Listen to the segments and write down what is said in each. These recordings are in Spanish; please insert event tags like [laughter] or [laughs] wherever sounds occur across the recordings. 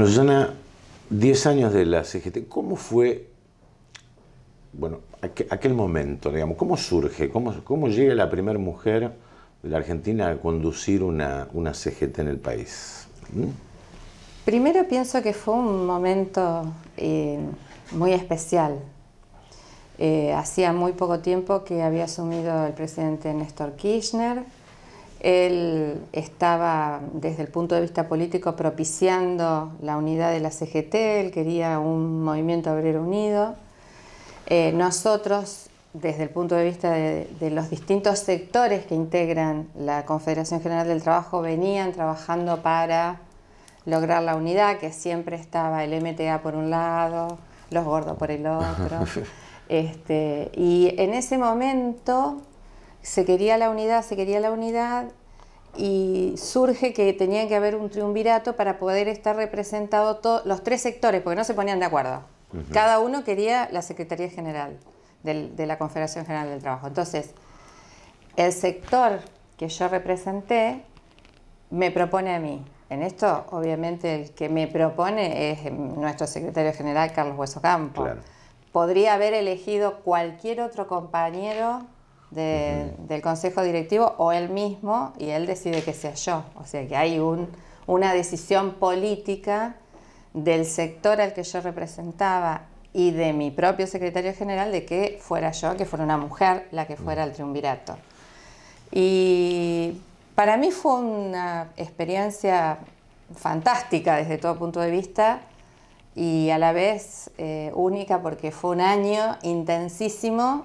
Bueno, Susana, 10 años de la CGT, ¿cómo fue, bueno, aquel, momento, digamos, cómo surge, cómo, cómo llega la primera mujer de la Argentina a conducir una, CGT en el país? ¿Mm? Primero pienso que fue un momento eh, muy especial. Eh, hacía muy poco tiempo que había asumido el presidente Néstor Kirchner, él estaba desde el punto de vista político propiciando la unidad de la CGT, él quería un movimiento obrero unido. Eh, nosotros, desde el punto de vista de, los distintos sectores que integran la Confederación General del Trabajo, venían trabajando para lograr la unidad, que siempre estaba el MTA por un lado, los gordos por el otro. [laughs] Este, y en ese momento se quería la unidad, se quería la unidad y surge que tenía que haber un triunvirato para poder estar representados los tres sectores, porque no se ponían de acuerdo. Cada uno quería la Secretaría General de la Confederación General del Trabajo. Entonces, el sector que yo representé me propone a mí. En esto, obviamente, el que me propone es nuestro secretario general, Carlos Hueso Campo. Podría haber elegido cualquier otro compañero del consejo directivo o él mismo y él decide que sea yo. O sea que hay una decisión política del sector al que yo representaba y de mi propio secretario general de que fuera yo, que fuera una mujer la que fuera el triunvirato. Y para mí fue una experiencia fantástica desde todo punto de vista y a la vez eh, única porque fue un año intensísimo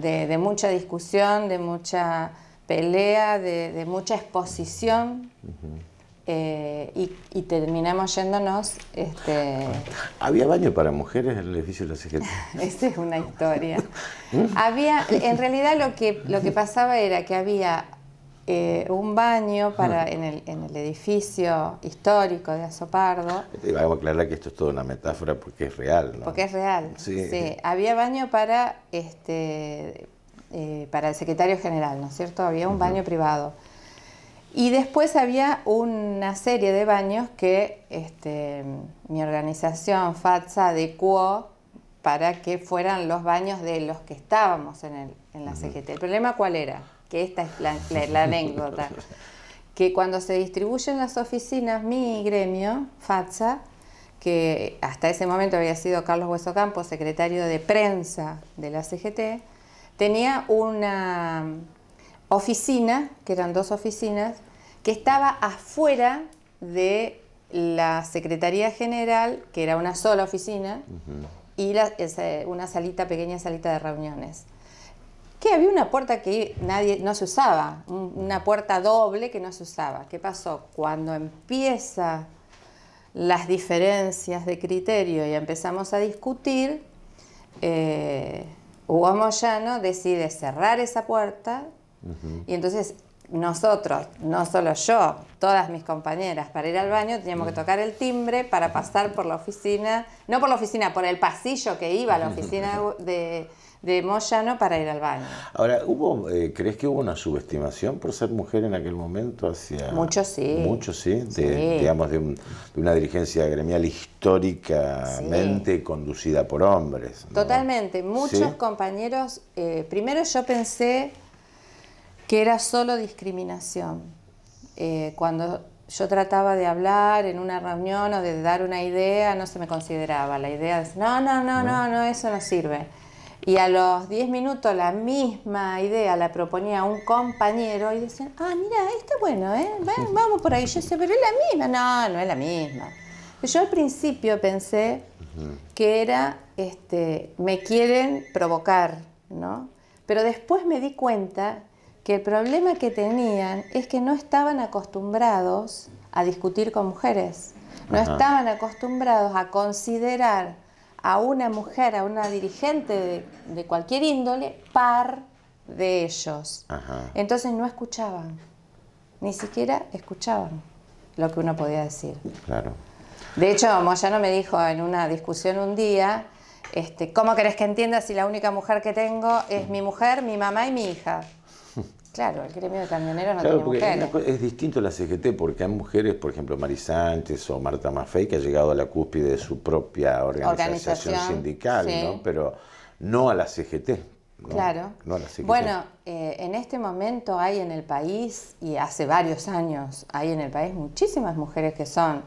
de, mucha discusión, de mucha pelea, de, mucha exposición. Eh, y, terminamos yéndonos. Este, ah, ¿Había baño para mujeres en el edificio de la CGT? [laughs] Esa es una historia. ¿Mm? había, en realidad lo que, lo que pasaba era que había eh, un baño para, en, el, edificio histórico de Azopardo. vamos a aclarar que esto es toda una metáfora porque es real, ¿no? Porque es real. Sí. Había baño para, este, eh, para el secretario general, ¿no es cierto? Había un baño privado. Y después había una serie de baños que este, mi organización FATSA adecuó para que fueran los baños de los que estábamos en, la CGT. ¿El problema cuál era? que esta es la, la, anécdota, que cuando se distribuyen las oficinas, mi gremio, FATSA, que hasta ese momento había sido Carlos Hueso secretario de prensa de la CGT, tenía una oficina, que eran dos oficinas, que estaba afuera de la Secretaría General, que era una sola oficina, y una salita, pequeña salita de reuniones. ¿Qué? había una puerta que nadie no se usaba, una puerta doble que no se usaba. ¿Qué pasó? Cuando empiezan las diferencias de criterio y empezamos a discutir, eh, Hugo Moyano decide cerrar esa puerta y entonces nosotros, no solo yo, todas mis compañeras, para ir al baño teníamos que tocar el timbre para pasar por la oficina, no por la oficina, por el pasillo que iba a la [laughs] oficina de de Moyano para ir al baño. Ahora, ¿hubo, eh, ¿crees que hubo una subestimación por ser mujer en aquel momento hacia... Muchos sí. Muchos sí, de, digamos, de, una dirigencia gremial históricamente conducida por hombres. Totalmente, muchos compañeros, eh, primero yo pensé que era solo discriminación. Eh, cuando yo trataba de hablar en una reunión o de dar una idea, no se me consideraba la idea es no, no, no, no, no, eso no sirve. Y a los 10 minutos la misma idea la proponía un compañero y decían, ah, mira, está bueno, ¿eh? vamos por ahí. Yo decía, pero es la misma. No, no es la misma. Yo al principio pensé que era, este, me quieren provocar, ¿no? Pero después me di cuenta que el problema que tenían es que no estaban acostumbrados a discutir con mujeres, no estaban acostumbrados a considerar a una mujer, a una dirigente de, cualquier índole, par de ellos. Entonces no escuchaban, ni siquiera escuchaban lo que uno podía decir. Claro. De hecho, Moyano me dijo en una discusión un día, este, ¿cómo querés que entienda si la única mujer que tengo es mi mujer, mi mamá y mi hija? Claro, el gremio de camioneros no tiene mujeres. Es distinto la CGT porque hay mujeres, por ejemplo, Marisantes o Marta Maffei, que ha llegado a la cúspide de su propia organización, sindical, ¿no? Pero no a la CGT. Claro. No a la CGT. Bueno, eh, en este momento hay en el país, y hace varios años, hay en el país muchísimas mujeres que son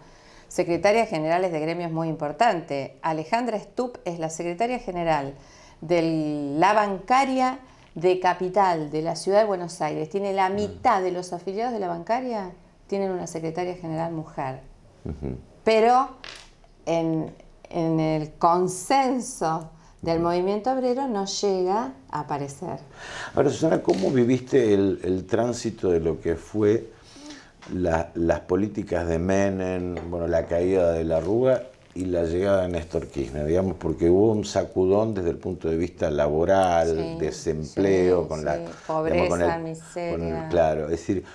secretarias generales de gremios muy importantes. Alejandra Stup es la secretaria general de la bancaria de capital de la ciudad de Buenos Aires tiene la mm. mitad de los afiliados de la bancaria, tienen una secretaria general mujer. Pero en, el consenso del movimiento obrero no llega a aparecer. Ahora, Susana, ¿cómo viviste el, tránsito de lo que fue las políticas de Menem, bueno, la caída de la arruga y la llegada de Néstor Kirchner, digamos, porque hubo un sacudón desde el punto de vista laboral, desempleo, con la pobreza, miseria. claro, es decir,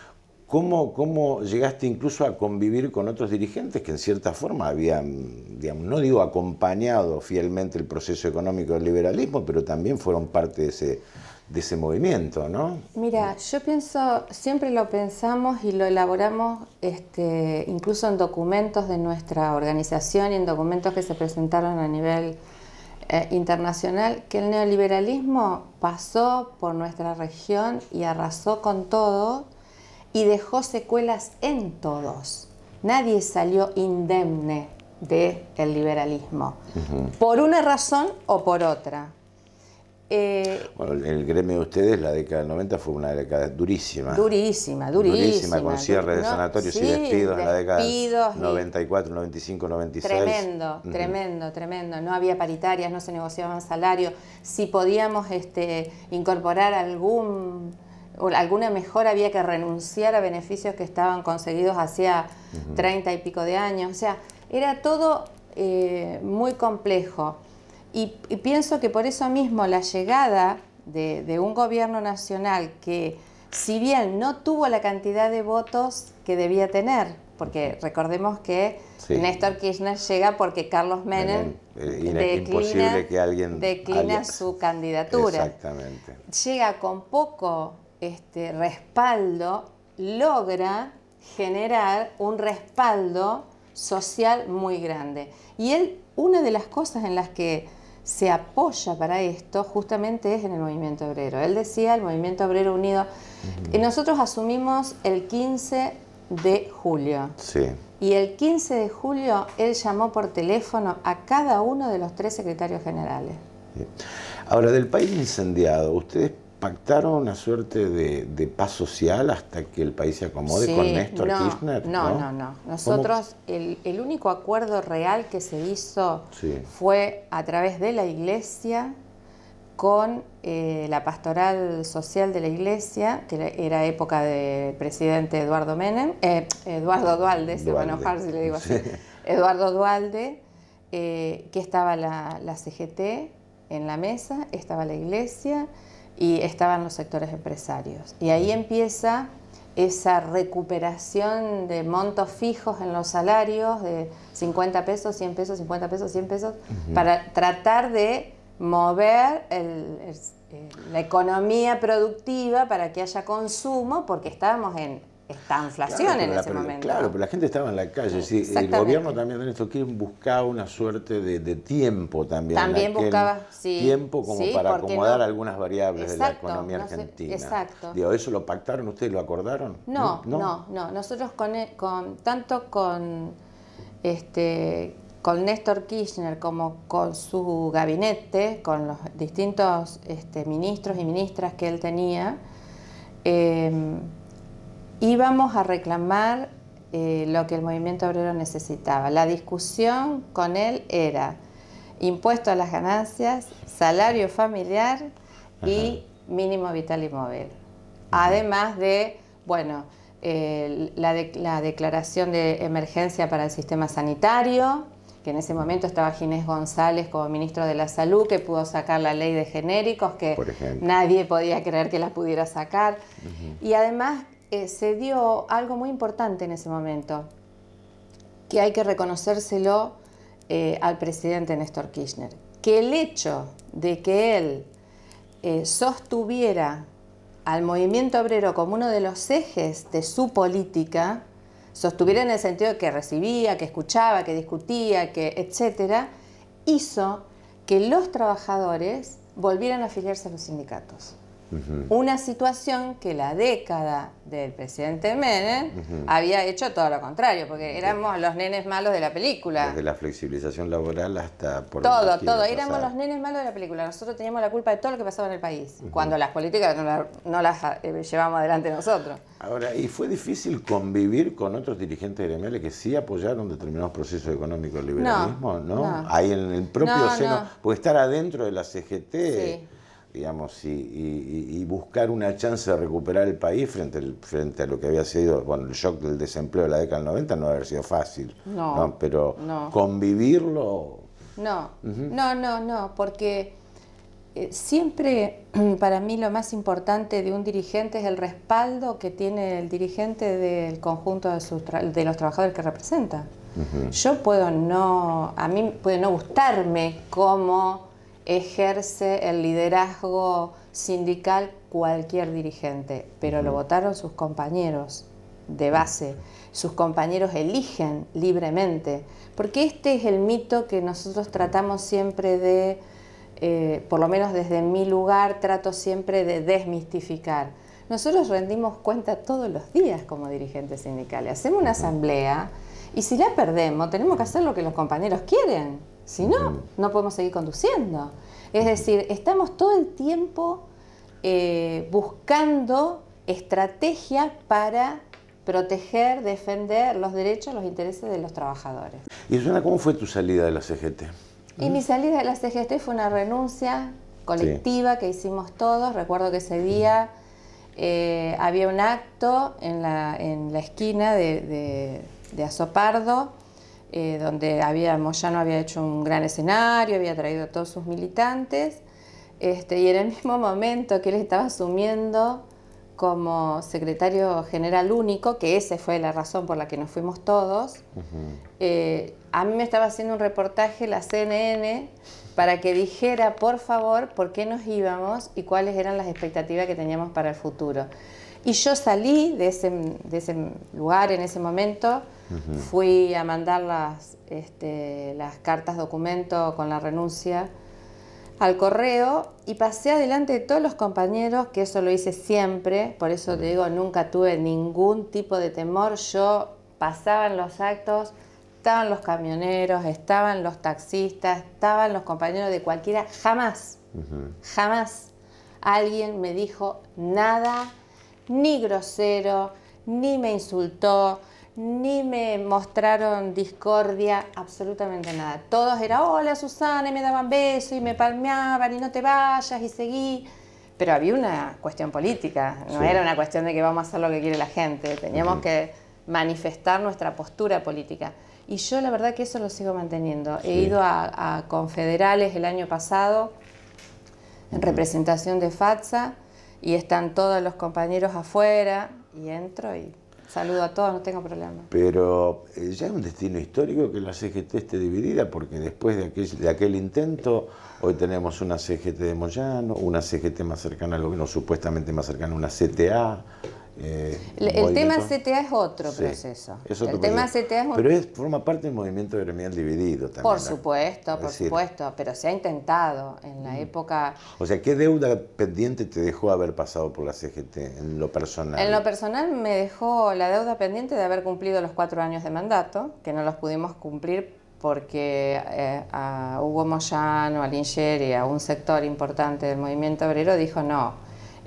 ¿cómo, ¿cómo llegaste incluso a convivir con otros dirigentes que en cierta forma habían, digamos, no digo acompañado fielmente el proceso económico del liberalismo, pero también fueron parte de ese de ese movimiento, ¿no? Mira, yo pienso, siempre lo pensamos y lo elaboramos este, incluso en documentos de nuestra organización y en documentos que se presentaron a nivel eh, internacional, que el neoliberalismo pasó por nuestra región y arrasó con todo y dejó secuelas en todos. Nadie salió indemne del liberalismo, por una razón o por otra. Eh, bueno, el gremio de ustedes, la década del 90 fue una década durísima. Durísima, durísima. Durísima, con cierre de sanatorios y despidos, en la década del 94, 95, 96. Tremendo, tremendo, tremendo. No había paritarias, no se negociaban salarios. Si podíamos este, incorporar algún alguna mejora, había que renunciar a beneficios que estaban conseguidos hacía treinta y pico de años. O sea, era todo eh, muy complejo. Y, pienso que por eso mismo la llegada de, un gobierno nacional que, si bien no tuvo la cantidad de votos que debía tener, porque recordemos que Néstor Kirchner llega porque Carlos Menem, eh, declina, que alguien declina su candidatura. Exactamente. Llega con poco este, respaldo, logra generar un respaldo social muy grande. Y él, una de las cosas en las que se apoya para esto justamente es en el movimiento obrero. Él decía el movimiento obrero unido. y Nosotros asumimos el 15 de julio. Sí. Y el 15 de julio él llamó por teléfono a cada uno de los tres secretarios generales. Ahora, del país incendiado, ¿ustedes pactaron una suerte de, paz social hasta que el país se acomode con Néstor no, Kirchner? No, no, no. Nosotros, el, único acuerdo real que se hizo fue a través de la iglesia con eh, la pastoral social de la iglesia, que era época del presidente Eduardo Menem, eh, Eduardo Dualde, se va a enojar si le digo así, Eduardo Dualde, eh, que estaba la, la CGT en la mesa, estaba la iglesia, y estaban los sectores empresarios. Y ahí empieza esa recuperación de montos fijos en los salarios de 50 pesos, 100 pesos, 50 pesos, 100 pesos, para tratar de mover eh, la economía productiva para que haya consumo, porque estábamos en esta inflación en ese momento. Claro, pero la gente estaba en la calle. Sí, el gobierno también en esto buscaba una suerte de, tiempo también. También buscaba, Tiempo como para acomodar algunas variables de la economía argentina. exacto. Digo, ¿eso lo pactaron ustedes? ¿Lo acordaron? No, no, no. Nosotros e, con, tanto con, este, con Néstor Kirchner como con su gabinete, con los distintos este, ministros y ministras que él tenía, eh, íbamos a reclamar eh, lo que el movimiento obrero necesitaba. La discusión con él era impuesto a las ganancias, salario familiar y mínimo vital y móvil. Además de, bueno, la, declaración de emergencia para el sistema sanitario, que en ese momento estaba Ginés González como ministro de la Salud, que pudo sacar la ley de genéricos, que nadie podía creer que la pudiera sacar. Y además eh, se dio algo muy importante en ese momento, que hay que reconocérselo eh, al presidente Néstor Kirchner, que el hecho de que él eh, sostuviera al movimiento obrero como uno de los ejes de su política, sostuviera en el sentido de que recibía, que escuchaba, que discutía, que etcétera, hizo que los trabajadores volvieran a afiliarse a los sindicatos una situación que la década del presidente Menem había hecho todo lo contrario, porque éramos los nenes malos de la película. Desde la flexibilización laboral hasta por Todo, todo, éramos los nenes malos de la película. Nosotros teníamos la culpa de todo lo que pasaba en el país, cuando las políticas no, las, eh, llevamos adelante nosotros. Ahora, ¿y fue difícil convivir con otros dirigentes de ml que sí apoyaron determinados procesos económicos del liberalismo? No, Ahí en el propio seno, porque estar adentro de la CGT digamos, y, buscar una chance de recuperar el país frente, frente a lo que había sido, bueno, el shock del desempleo de la década del 90 no haber sido fácil, no, pero convivirlo... No, no, no, no, porque eh, siempre [clears throat] para mí lo más importante de un dirigente es el respaldo que tiene el dirigente del conjunto de, los trabajadores que representa. Yo puedo no, a mí puede no gustarme como ejerce el liderazgo sindical cualquier dirigente, pero lo votaron sus compañeros de base, sus compañeros eligen libremente, porque este es el mito que nosotros tratamos siempre de, eh, por lo menos desde mi lugar, trato siempre de desmistificar. Nosotros rendimos cuenta todos los días como dirigentes sindicales, hacemos una asamblea y si la perdemos tenemos que hacer lo que los compañeros quieren si no, no podemos seguir conduciendo. Es decir, estamos todo el tiempo eh, buscando estrategias para proteger, defender los derechos, los intereses de los trabajadores. Y Susana, ¿cómo fue tu salida de la CGT? Y mi salida de la CGT fue una renuncia colectiva que hicimos todos. Recuerdo que ese día eh, había un acto en la, esquina de Azopardo eh, donde ya no había hecho un gran escenario, había traído a todos sus militantes, este, y en el [laughs] mismo momento que él estaba asumiendo como secretario general único, que esa fue la razón por la que nos fuimos todos, eh, a mí me estaba haciendo un reportaje la CNN para que dijera, por favor, por qué nos íbamos y cuáles eran las expectativas que teníamos para el futuro. Y yo salí de ese, lugar en ese momento, fui a mandar las, este, las cartas documento con la renuncia al correo y pasé adelante de todos los compañeros, que eso lo hice siempre, por eso te digo, nunca tuve ningún tipo de temor, yo pasaba los actos, estaban los camioneros, estaban los taxistas, estaban los compañeros de cualquiera, jamás, jamás alguien me dijo nada ni grosero, ni me insultó, ni me mostraron discordia, absolutamente nada. Todos eran, hola Susana, y me daban besos y me palmeaban y no te vayas y seguí. Pero había una cuestión política, no era una cuestión de que vamos a hacer lo que quiere la gente, teníamos que manifestar nuestra postura política. Y yo la verdad que eso lo sigo manteniendo. He ido a, a confederales el año pasado en representación de FATSA y están todos los compañeros afuera y entro y saludo a todos, no tengo problema. Pero eh, ya es un destino histórico que la CGT esté dividida porque después de aquel, de aquel intento hoy tenemos una CGT de Moyano, una CGT más cercana a lo que gobierno, supuestamente más cercana a una CTA. Eh, el tema CTA es otro proceso. tema Pero es, forma parte del movimiento gremial dividido también. Por supuesto, por supuesto, pero se ha intentado en la mm. época... O sea, ¿qué deuda pendiente te dejó haber pasado por la CGT en lo personal? En lo personal me dejó la deuda pendiente de haber cumplido los cuatro años de mandato, que no los pudimos cumplir porque eh, a Hugo Moyano, a a un sector importante del movimiento obrero dijo no,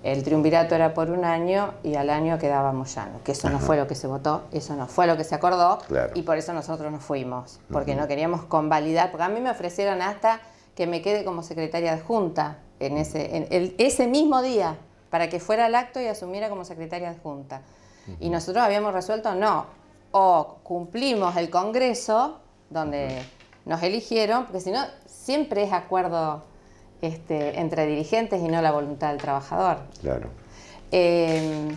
el triunvirato era por un año y al año quedábamos Moyano, que eso no fue lo que se votó, eso no fue lo que se acordó y por eso nosotros nos fuimos, porque no queríamos convalidar, porque a mí me ofrecieron hasta que me quede como secretaria adjunta en ese, en ese mismo día, para que fuera al acto y asumiera como secretaria adjunta. Y nosotros habíamos resuelto, no, o cumplimos el Congreso, donde nos eligieron, porque si no, siempre es acuerdo este, entre dirigentes y no la voluntad del trabajador. Claro. Eh,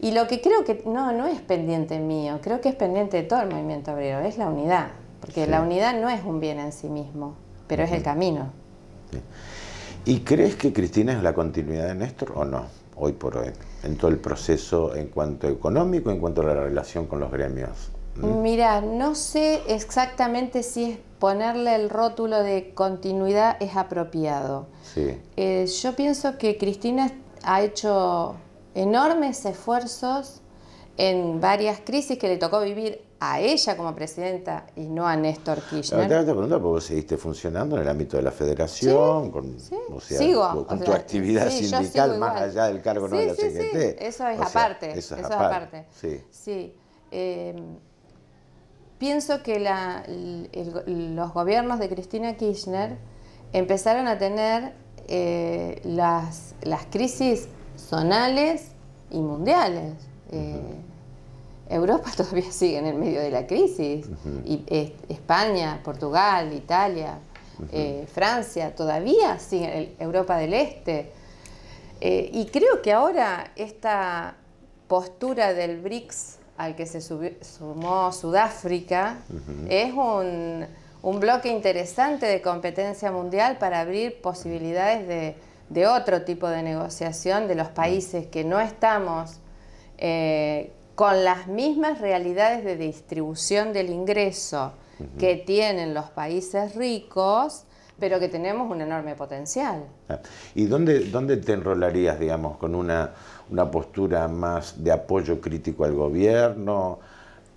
y lo que creo que no, no es pendiente mío, creo que es pendiente de todo el movimiento obrero, es la unidad, porque la unidad no es un bien en sí mismo, pero es el camino. ¿Y crees que Cristina es la continuidad de Néstor o no, hoy por hoy, en todo el proceso en cuanto económico, en cuanto a la relación con los gremios? Mira, no sé exactamente si es ponerle el rótulo de continuidad es apropiado. Eh, yo pienso que Cristina ha hecho enormes esfuerzos en varias crisis que le tocó vivir a ella como presidenta y no a Néstor Kirchner. Ahora te preguntar porque vos seguiste funcionando en el ámbito de la federación, con, tu actividad sindical más allá del cargo no de la CGT. Eso es aparte, eso es aparte. Sí. Sí. Eh, pienso que los gobiernos de Cristina Kirchner empezaron a tener eh, las, crisis zonales y mundiales. Eh, Europa [laughs] todavía sigue en el medio de la crisis, y, España, Portugal, Italia, eh, Francia, todavía sigue Europa del Este. y creo que ahora esta postura del BRICS al que se sumó Sudáfrica, es un, bloque interesante de competencia mundial para abrir posibilidades de, otro tipo de negociación de los países que no estamos eh, con las mismas realidades de distribución del ingreso que tienen los países ricos pero que tenemos un enorme potencial. Ah, ¿Y dónde, dónde te enrolarías, digamos, con una una postura más de apoyo crítico al gobierno,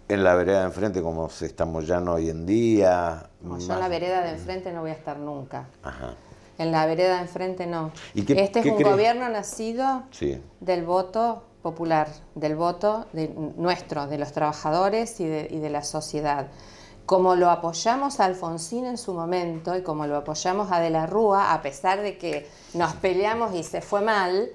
en la vereda de enfrente como estamos ya hoy en día. No, Yo en la vereda de enfrente no voy a estar nunca. En la vereda de enfrente no. este es un gobierno nacido del voto popular, del voto de, nuestro, de los trabajadores y de, y de la sociedad como lo apoyamos a Alfonsín en su momento y como lo apoyamos a De la Rúa, a pesar de que nos peleamos y se fue mal,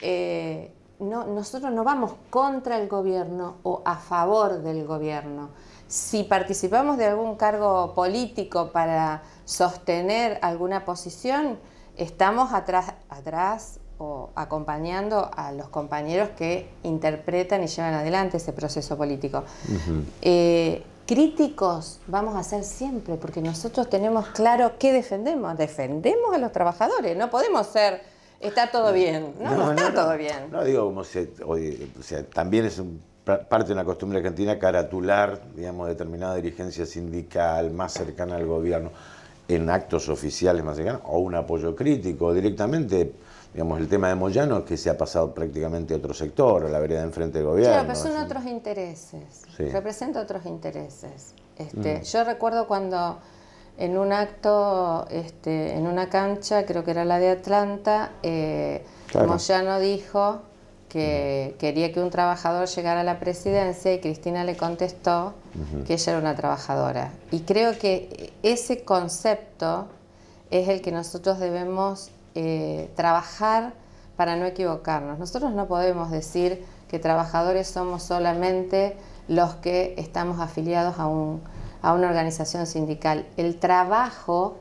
eh, no, nosotros no vamos contra el gobierno o a favor del gobierno. Si participamos de algún cargo político para sostener alguna posición, estamos atrás, atrás o acompañando a los compañeros que interpretan y llevan adelante ese proceso político. Eh, críticos vamos a ser siempre, porque nosotros tenemos claro qué defendemos. Defendemos a los trabajadores, no podemos ser está todo bien. No, no, está todo bien. No, digo, como se, también es parte de una costumbre argentina caratular, digamos, determinada dirigencia sindical más cercana al gobierno en actos oficiales más cercanos, o un apoyo crítico directamente digamos, el tema de Moyano es que se ha pasado prácticamente a otro sector, a la vereda enfrente del gobierno. Claro, pero son otros intereses, representa otros intereses. Este, mm. Yo recuerdo cuando en un acto, este, en una cancha, creo que era la de Atlanta, eh, Moyano dijo que quería que un trabajador llegara a la presidencia y Cristina le contestó que ella era una trabajadora. Y creo que ese concepto es el que nosotros debemos eh, trabajar para no equivocarnos. Nosotros no podemos decir que trabajadores somos solamente los que estamos afiliados a un, a una organización sindical. El trabajo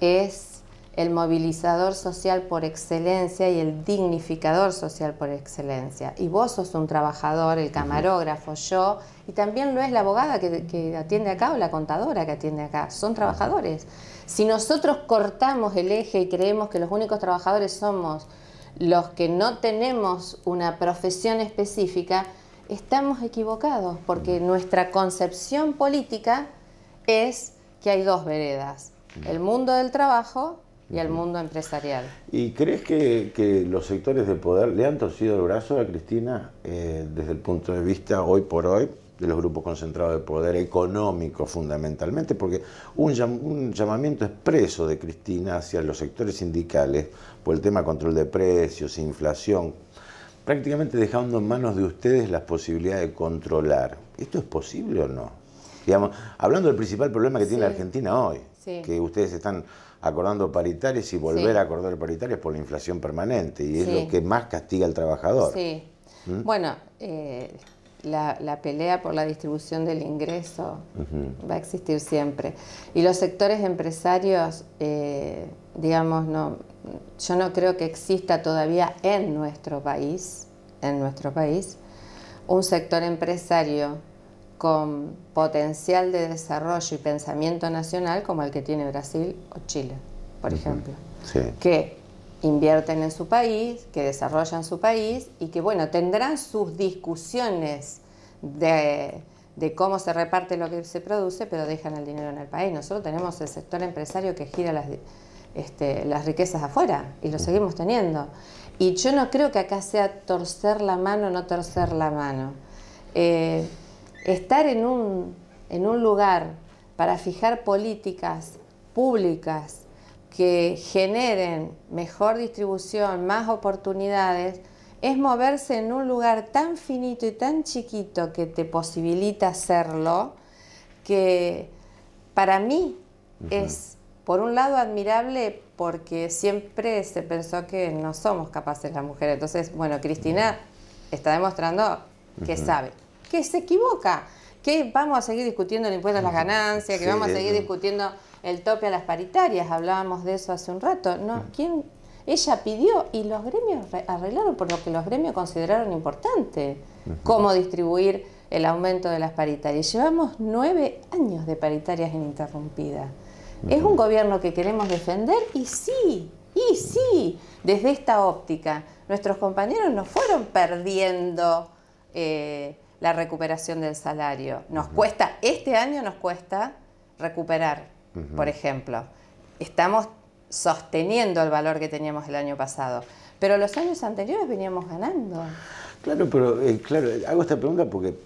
es el movilizador social por excelencia y el dignificador social por excelencia. Y vos sos un trabajador, el camarógrafo, yo, y también lo es la abogada que, atiende acá o la contadora que atiende acá. Son trabajadores. Si nosotros cortamos el eje y creemos que los únicos trabajadores somos los que no tenemos una profesión específica, estamos equivocados porque nuestra concepción política es que hay dos veredas, el mundo del trabajo y el mundo empresarial. ¿Y crees que, los sectores de poder le han torcido el brazo a Cristina eh, desde el punto de vista hoy por hoy de los grupos concentrados de poder económico fundamentalmente? Porque un, un llamamiento expreso de Cristina hacia los sectores sindicales por el tema control de precios, inflación, prácticamente dejando en manos de ustedes las posibilidades de controlar. ¿Esto es posible o no? Digamos, hablando del principal problema que tiene la Argentina hoy, que ustedes están acordando paritarias y volver a acordar paritarias por la inflación permanente, y es lo que más castiga al trabajador. Sí. ¿Mm? Bueno, eh, la, pelea por la distribución del ingreso va a existir siempre. Y los sectores empresarios, eh, digamos, no, yo no creo que exista todavía en nuestro país, en nuestro país, un sector empresario con potencial de desarrollo y pensamiento nacional como el que tiene Brasil o Chile, por ejemplo invierten en su país, que desarrollan su país y que, bueno, tendrán sus discusiones de, cómo se reparte lo que se produce, pero dejan el dinero en el país. Nosotros tenemos el sector empresario que gira las, este, riquezas afuera y lo seguimos teniendo. Y yo no creo que acá sea torcer la mano o no torcer la mano. Eh, estar en un, en un lugar para fijar políticas públicas que generen mejor distribución, más oportunidades, es moverse en un lugar tan finito y tan chiquito que te posibilita hacerlo, que para mí es, por un lado, admirable porque siempre se pensó que no somos capaces las mujeres. Entonces, bueno, Cristina está demostrando que sabe, que se equivoca, que vamos a seguir discutiendo el impuesto a las ganancias, que vamos a seguir discutiendo el tope a las paritarias, hablábamos de eso hace un rato, ¿no? Ella pidió y los gremios arreglaron por lo que los gremios consideraron importante, cómo distribuir el aumento de las paritarias. Llevamos nueve años de paritarias ininterrumpidas. Es un gobierno que queremos defender y sí, y sí, desde esta óptica, nuestros compañeros no fueron perdiendo eh, la recuperación del salario. Nos cuesta, este año nos cuesta recuperar por ejemplo. Estamos sosteniendo el valor que teníamos el año pasado, pero los años anteriores veníamos ganando. Claro, pero eh, claro, eh, hago esta pregunta porque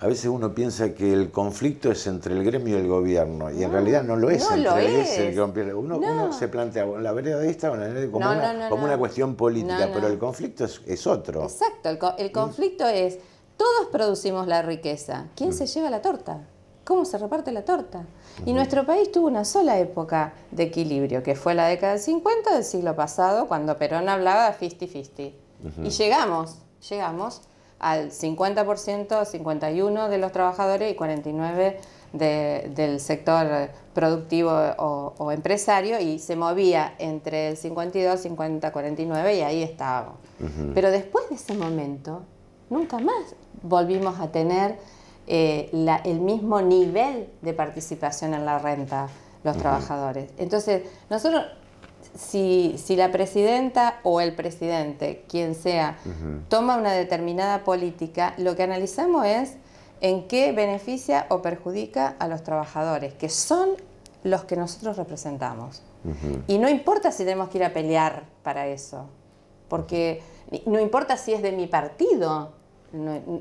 a veces uno piensa que el conflicto es entre el gremio y el gobierno, y en realidad no lo es. No entre lo es. Uno, se plantea la vereda de esta como, una, como una cuestión política, pero el conflicto es, otro. Exacto, el, mm. conflicto es, todos producimos la riqueza, ¿quién mm. se lleva la torta? cómo se reparte la torta. Y nuestro país tuvo una sola época de equilibrio, que fue la década del 50 del siglo pasado, cuando Perón hablaba de fisti Y llegamos, llegamos al 50%, 51% de los trabajadores y 49% del sector productivo o, empresario y se movía entre el 52, 50, 49 y ahí estábamos. Pero después de ese momento, nunca más volvimos a tener eh, el mismo nivel de participación en la renta los trabajadores. Entonces, nosotros, si, si la presidenta o el presidente, quien sea, toma una determinada política, lo que analizamos es en qué beneficia o perjudica a los trabajadores, que son los que nosotros representamos. Y no importa si tenemos que ir a pelear para eso, porque no importa si es de mi partido,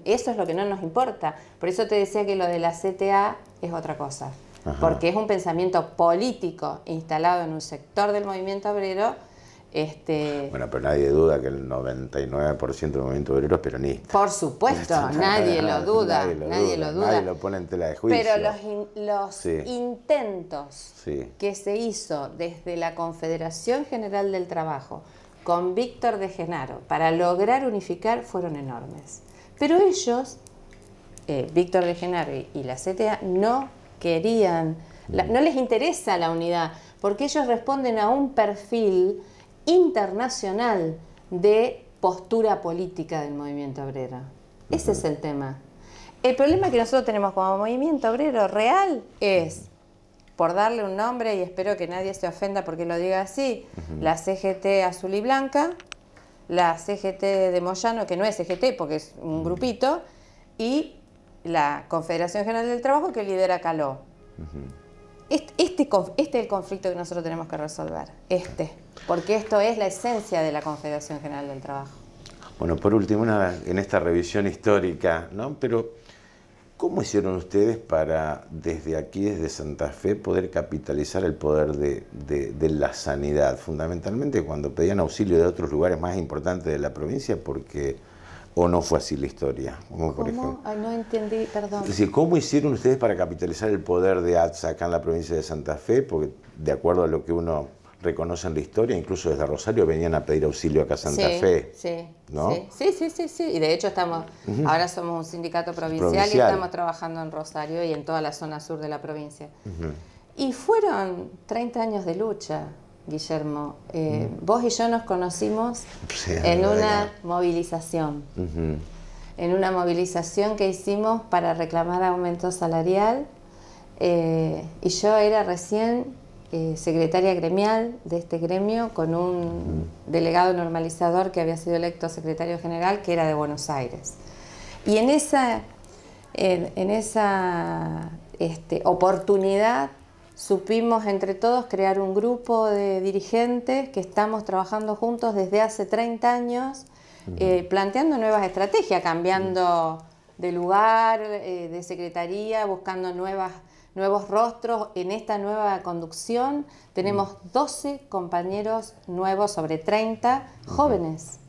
eso es lo que no nos importa. Por eso te decía que lo de la CTA es otra cosa. Porque es un pensamiento político instalado en un sector del movimiento obrero. Este... Bueno, pero nadie duda que el 99% del movimiento obrero es peronista. Por supuesto, [laughs] nadie lo [laughs] duda. Nadie lo, duda, Nadie lo pone en tela de juicio. Pero los, intentos que se hizo desde la Confederación General del Trabajo con Víctor de Genaro para lograr unificar fueron enormes. Pero ellos, eh, Víctor de y la CTA, no querían, no les interesa la unidad, porque ellos responden a un perfil internacional de postura política del movimiento obrero. Ese es el tema. El problema que nosotros tenemos como movimiento obrero real es, por darle un nombre, y espero que nadie se ofenda porque lo diga así, la CGT azul y blanca, la CGT de Moyano, que no es CGT porque es un mm. grupito, y la Confederación General del Trabajo que lidera Caló. este, este, este, es el conflicto que nosotros tenemos que resolver, este, porque esto es la esencia de la Confederación General del Trabajo. Bueno, por último, en esta revisión histórica, ¿no? Pero ¿Cómo hicieron ustedes para desde aquí, desde Santa Fe, poder capitalizar el poder de, la sanidad? Fundamentalmente cuando pedían auxilio de otros lugares más importantes de la provincia, porque o no fue así la historia. Como no entendí, perdón. Es decir, ¿cómo hicieron ustedes para capitalizar el poder de ATSA acá en la provincia de Santa Fe? Porque de acuerdo a lo que uno reconocen la historia, incluso desde Rosario venían a pedir auxilio acá a Santa Fe. Sí, sí, sí, sí, sí, y de hecho estamos, ahora somos un sindicato provincial, y estamos trabajando en Rosario y en toda la zona sur de la provincia. Y fueron 30 años de lucha, Guillermo. Eh, vos y yo nos conocimos en una movilización. En una movilización que hicimos para reclamar aumento salarial eh, y yo era recién eh, secretaria gremial de este gremio con un delegado normalizador que había sido electo secretario general, que era de Buenos Aires. Y en esa, en, esa este, oportunidad supimos entre todos crear un grupo de dirigentes que estamos trabajando juntos desde hace 30 años, eh, planteando nuevas estrategias, cambiando de lugar, eh, de secretaría, buscando nuevas nuevos rostros en esta nueva conducción. Tenemos 12 mm. compañeros nuevos sobre 30 jóvenes.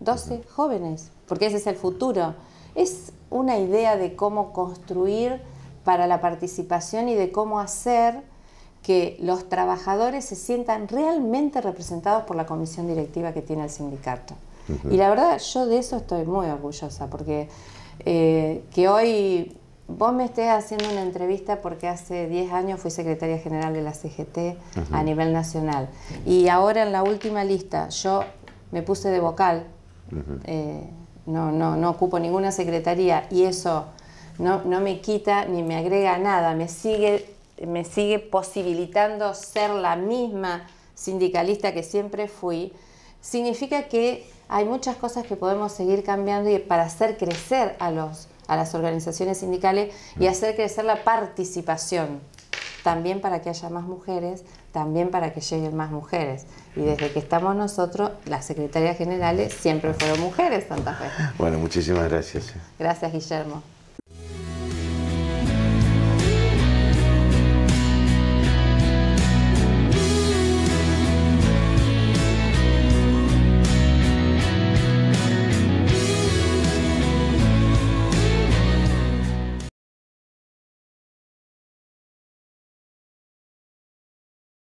12 jóvenes, porque ese es el futuro. Es una idea de cómo construir para la participación y de cómo hacer que los trabajadores se sientan realmente representados por la comisión directiva que tiene el sindicato. Y la verdad, yo de eso estoy muy orgullosa, porque eh, que hoy vos me estés haciendo una entrevista porque hace 10 años fui secretaria general de la CGT a nivel nacional. Y ahora en la última lista yo me puse de vocal, eh, no, no, no ocupo ninguna secretaría y eso no, no me quita ni me agrega nada, me sigue, me sigue posibilitando ser la misma sindicalista que siempre fui, significa que hay muchas cosas que podemos seguir cambiando y para hacer crecer a los a las organizaciones sindicales y hacer crecer la participación, también para que haya más mujeres, también para que lleguen más mujeres. Y desde que estamos nosotros, las secretarias generales siempre fueron mujeres, Santa Fe. Bueno, muchísimas gracias. Eh. Gracias, Guillermo.